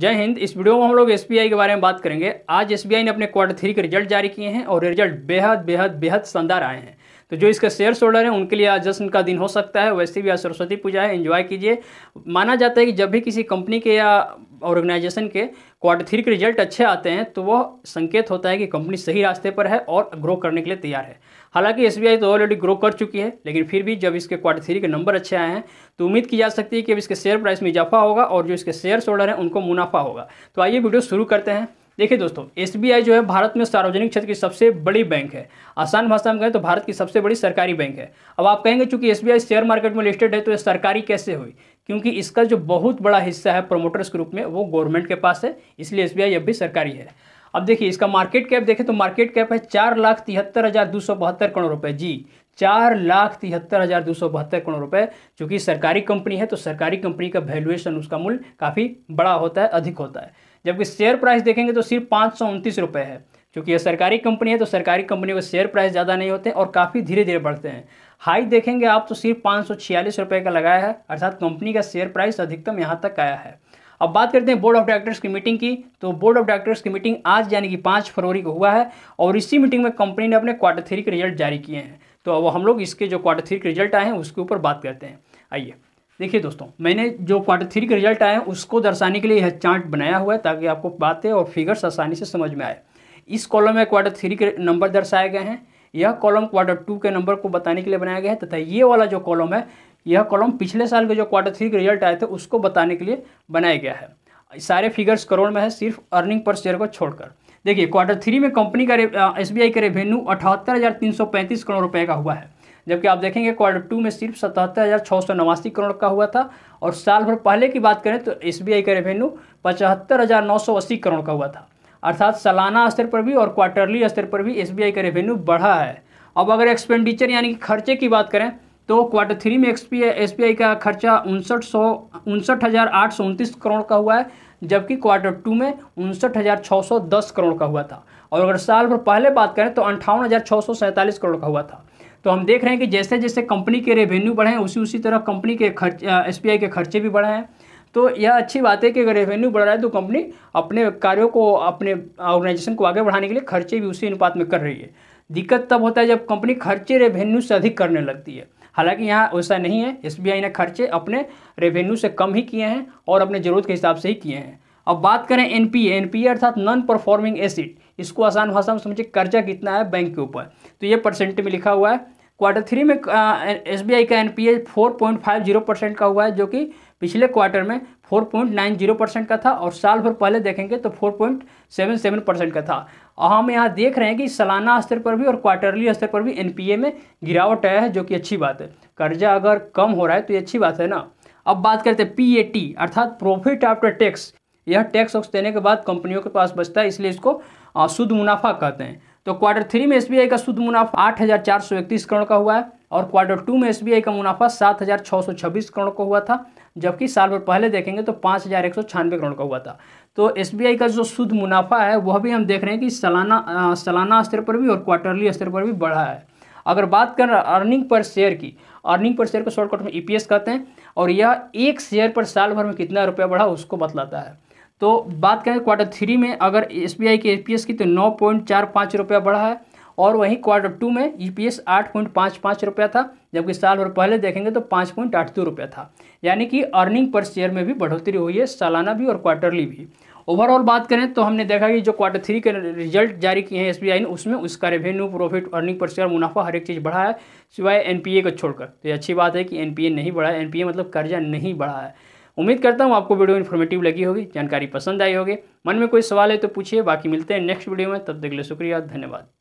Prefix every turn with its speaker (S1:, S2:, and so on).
S1: जय हिंद इस वीडियो में हम लोग एस के बारे में बात करेंगे आज एस ने अपने क्वार्टर थ्री के रिजल्ट जारी किए हैं और रिजल्ट बेहद बेहद बेहद शानदार आए हैं तो जो इसके शेयर होल्डर हैं उनके लिए आज जश्न का दिन हो सकता है वैसे भी आज सरस्वती पूजा है एंजॉय कीजिए माना जाता है कि जब भी किसी कंपनी के या ऑर्गेनाइजेशन के क्वार्टर थ्री के रिजल्ट अच्छे आते हैं तो वह संकेत होता है कि कंपनी सही रास्ते पर है और ग्रो करने के लिए तैयार है हालांकि एस तो ऑलरेडी ग्रो कर चुकी है लेकिन फिर भी जब इसके क्वार्टर थ्री के नंबर अच्छे आए हैं तो उम्मीद की जा सकती है कि अब इसके शेयर प्राइस में इजाफा होगा और जो इसके शेयर होल्डर हैं उनको मुनाफा होगा तो आइए वीडियो शुरू करते हैं देखिए दोस्तों एसबीआई जो है भारत में सार्वजनिक क्षेत्र की सबसे बड़ी बैंक है आसान भाषा में कहें तो भारत की सबसे बड़ी सरकारी बैंक है अब आप कहेंगे चूंकि एसबीआई शेयर मार्केट में लिस्टेड है तो ये सरकारी कैसे हुई क्योंकि इसका जो बहुत बड़ा हिस्सा है प्रोमोटर्स के रूप में वो गवर्नमेंट के पास है इसलिए एस अब भी सरकारी है अब देखिए इसका मार्केट कैप देखें तो मार्केट कैप है चार लाख तिहत्तर हज़ार दो सौ बहत्तर करोड़ रुपए जी चार लाख तिहत्तर हज़ार दो सौ बहत्तर करोड़ रुपए चूँकि सरकारी कंपनी है तो सरकारी कंपनी का वैल्यूएशन उसका मूल्य काफ़ी बड़ा होता है अधिक होता है जबकि शेयर प्राइस देखेंगे तो सिर्फ पाँच सौ उनतीस रुपये है क्योंकि ये सरकारी कंपनी है तो सरकारी कंपनी के शेयर प्राइस ज़्यादा नहीं होते और काफ़ी धीरे धीरे बढ़ते हैं हाई देखेंगे आप तो सिर्फ पाँच सौ छियालीस रुपये का लगाया है अर्थात कंपनी का शेयर प्राइस अधिकतम यहाँ तक आया है अब बात करते हैं बोर्ड ऑफ डायरेक्टर्स की मीटिंग की तो बोर्ड ऑफ डायरेक्टर्स की मीटिंग आज यानी कि पाँच फरवरी को हुआ है और इसी मीटिंग में कंपनी ने अपने क्वार्टर थ्री के रिजल्ट जारी किए हैं तो अब हम लोग इसके जो क्वार्टर थ्री के रिजल्ट आए हैं उसके ऊपर बात करते हैं आइए देखिए दोस्तों मैंने जो क्वार्टर थ्री के रिजल्ट आए हैं उसको दर्शाने के लिए यह चार्ट बनाया हुआ है ताकि आपको बातें और फिगर्स आसानी से समझ में आए इस कॉलम में क्वार्टर थ्री के नंबर दर्शाए गए हैं यह कॉलम क्वार्टर टू के नंबर को बताने के लिए बनाया गया है तथा ये वाला जो कॉलम है यह कॉलम पिछले साल के जो क्वार्टर थ्री के रिजल्ट आए थे उसको बताने के लिए बनाया गया है सारे फिगर्स करोड़ में है सिर्फ अर्निंग पर शेयर को छोड़कर देखिए क्वार्टर थ्री में कंपनी का एस बी आई का रेवेन्यू अठहत्तर हज़ार तीन सौ पैंतीस करोड़ रुपये का हुआ है जबकि आप देखेंगे क्वार्टर टू में सिर्फ सतहत्तर हज़ार छः सौ नवासी करोड़ का हुआ था और साल भर पहले की बात करें तो एस का रेवेन्यू पचहत्तर हज़ार नौ सौ अस्सी करोड़ का हुआ था अर्थात सालाना स्तर पर भी और क्वार्टरली स्तर पर भी एस का रेवेन्यू बढ़ा है अब अगर एक्सपेंडिचर यानी कि खर्चे की बात करें तो क्वार्टर थ्री में आई एस बी आई का खर्चा उनसठ सौ उनसठ हज़ार आठ सौ उनतीस करोड़ का हुआ है जबकि क्वार्टर टू में उनसठ हज़ार छः सौ दस करोड़ का हुआ था और अगर साल भर पहले बात करें तो अंठावन हज़ार छः सौ सैंतालीस करोड़ का हुआ था तो हम देख रहे हैं कि जैसे जैसे कंपनी के रेवेन्यू बढ़े हैं उसी उसी तरह कंपनी के खर्च एस के खर्चे भी बढ़े हैं तो यह अच्छी बात है कि अगर रेवेन्यू बढ़ रहा है तो कंपनी अपने कार्यों को अपने ऑर्गेनाइजेशन को आगे बढ़ाने के लिए खर्चे भी उसी अनुपात में कर रही है दिक्कत तब होता है जब कंपनी खर्चे रेवेन्यू से अधिक करने लगती है हालांकि यहाँ वैसा नहीं है एस ने खर्चे अपने रेवेन्यू से कम ही किए हैं और अपने ज़रूरत के हिसाब से ही किए हैं अब बात करें एन पी e अर्थात नॉन परफॉर्मिंग एसिड इसको आसान भाषा में समझिए कर्जा कितना है बैंक के ऊपर तो ये परसेंट में लिखा हुआ है क्वार्टर थ्री में एस बी आई का N P H four point five zero percent का हुआ है जो कि पिछले क्वार्टर में four point nine zero percent का था और साल भर पहले देखेंगे तो four point seven seven percent का था और हम यहाँ देख रहे हैं कि सालाना स्तर पर भी और क्वार्टरली स्तर पर भी एन पी ए में गिरावट आया है जो कि अच्छी बात है कर्जा अगर कम हो रहा है तो ये अच्छी बात है ना अब बात करते हैं पी ए टी अर्थात प्रॉफिट आफ्टर टैक्स यह टैक्स वक्स देने के बाद कंपनियों के पास बचता है इसलिए इसको शुद्ध मुनाफा कहते हैं तो क्वार्टर थ्री में एसबीआई का शुद्ध मुनाफा आठ हज़ार चार सौ इकतीस करोड़ का हुआ है और क्वार्टर टू में एसबीआई का मुनाफा सात हज़ार छः सौ छब्बीस करोड़ का हुआ था जबकि साल भर पहले देखेंगे तो पाँच हज़ार एक सौ छियानवे करोड़ का हुआ था तो एसबीआई का जो शुद्ध मुनाफा है वह भी हम देख रहे हैं कि सालाना सालाना स्तर पर भी और क्वार्टरली स्तर पर भी बढ़ा है अगर बात करें अर्निंग पर शेयर की अर्निंग पर शेयर को शॉर्टकट में ईपीएस e कहते हैं और यह एक शेयर पर साल भर में कितना रुपया बढ़ा उसको बतलाता है तो बात करें क्वार्टर थ्री में अगर एस बी आई के ई e की तो नौ पॉइंट चार पाँच रुपया बढ़ा है और वहीं क्वार्टर टू में ई पी एस आठ पॉइंट पाँच पाँच रुपया था जबकि साल भर पहले देखेंगे तो पाँच पॉइंट आठ दो रुपया था यानी कि अर्निंग पर शेयर में भी बढ़ोतरी हुई है सालाना भी और क्वार्टरली भी ओवरऑल बात करें तो हमने देखा कि जो क्वार्टर थ्री के रिजल्ट जारी किए हैं एस ने उसमें उसका रेवेन्यू प्रॉफिट अर्निंग पर शेयर मुनाफा हर एक चीज़ बढ़ा है सिवाय एन को छोड़कर तो ये अच्छी बात है कि एन नहीं बढ़ा है एन मतलब कर्जा नहीं बढ़ा है उम्मीद करता हूँ आपको वीडियो इन्फॉर्मेटिव लगी होगी जानकारी पसंद आई होगी मन में कोई सवाल है तो पूछिए बाकी मिलते हैं नेक्स्ट वीडियो में तब तक के लिए शुक्रिया धन्यवाद